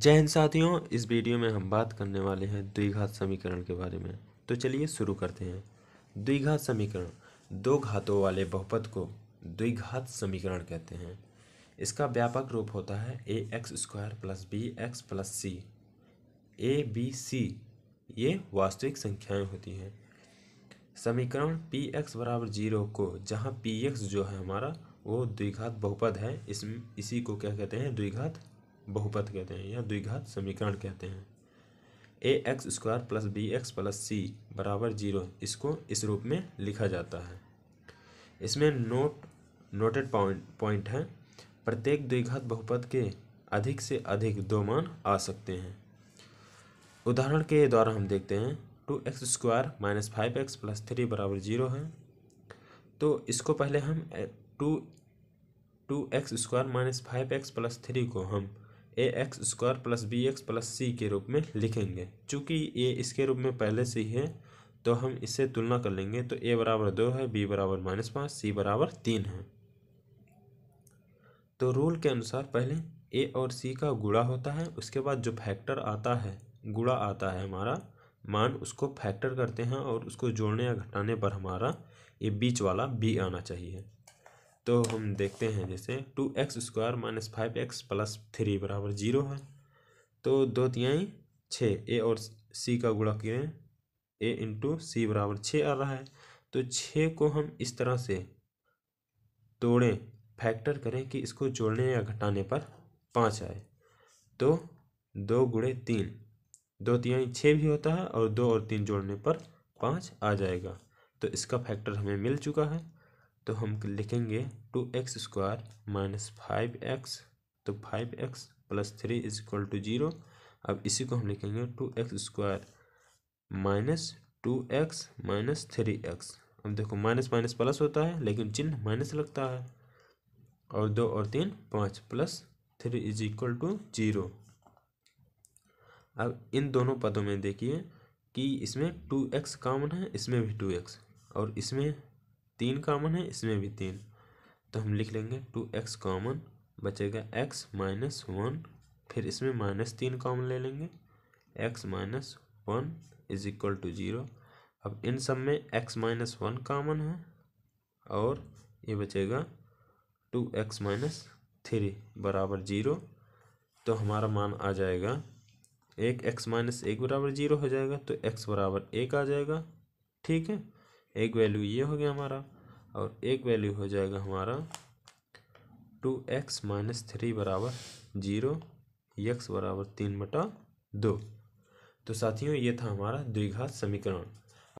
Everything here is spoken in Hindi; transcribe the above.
जय हिंद साथियों इस वीडियो में हम बात करने वाले हैं द्विघात समीकरण के बारे में तो चलिए शुरू करते हैं द्विघात समीकरण दो घातों वाले बहुपद को द्विघात समीकरण कहते हैं इसका व्यापक रूप होता है A X square plus B X plus C A B C ये वास्तविक संख्याएं होती हैं समीकरण पी एक्स बराबर जीरो को जहाँ पी एक्स जो है हमारा वो द्विघात बहुपद है इस इसी को क्या कहते हैं द्विघात बहुपद कहते हैं या द्विघात समीकरण कहते हैं A X square plus B X plus C बराबर जीरो इसको इस रूप में लिखा जाता है इसमें नोट नोटेड पॉइंट पॉइंट है प्रत्येक द्विघात बहुपद के अधिक से अधिक दो मान आ सकते हैं उदाहरण के द्वारा हम देखते हैं two X square minus five X plus three बराबर जीरो है तो इसको पहले हम two two X square minus five X plus three को हम A X square plus B X plus C के रूप में लिखेंगे चूँकि ए इसके रूप में पहले से ही है तो हम इससे तुलना कर लेंगे तो ए बराबर दो है बी बराबर माइनस पाँच सी बराबर तीन है तो रूल के अनुसार पहले ए और सी का गुड़ा होता है उसके बाद जो फैक्टर आता है गुड़ा आता है हमारा मान उसको फैक्टर करते हैं और उसको जोड़ने या घटाने पर हमारा ये बीच वाला बी आना चाहिए तो हम देखते हैं जैसे two X square minus five X plus three बराबर जीरो है तो दो तियाई छः ए और सी का गुणा करें ए इंटू सी बराबर छः आ रहा है तो छः को हम इस तरह से तोड़ें फैक्टर करें कि इसको जोड़ने या घटाने पर पाँच आए तो दो गुड़े तीन दो तियाई छः भी होता है और दो और तीन जोड़ने पर पाँच आ जाएगा तो इसका फैक्टर हमें मिल चुका है तो हम लिखेंगे two X square minus five X तो five X plus three is equal to zero अब इसी को हम लिखेंगे two X square minus two X minus three X अब देखो माइनस माइनस प्लस होता है लेकिन चिन्ह माइनस लगता है और दो और तीन पाँच plus three is equal to zero अब इन दोनों पदों में देखिए कि इसमें टू एक्स कॉमन है इसमें भी टू एक्स और इसमें तीन कॉमन है इसमें भी तीन तो हम लिख लेंगे टू एक्स कॉमन बचेगा एक्स माइनस वन फिर इसमें माइनस तीन कॉमन ले लेंगे X minus one is equal to zero अब इन सब में एक्स माइनस वन कॉमन है और ये बचेगा टू एक्स माइनस थ्री बराबर जीरो तो हमारा मान आ जाएगा एक एक्स माइनस एक बराबर जीरो हो जाएगा तो एक्स बराबर एक आ जाएगा ठीक है एक वैल्यू ये हो गया हमारा और एक वैल्यू हो जाएगा हमारा टू एक्स माइनस थ्री बराबर जीरो यक्स बराबर तीन बटा दो तो साथियों ये था हमारा द्विघात समीकरण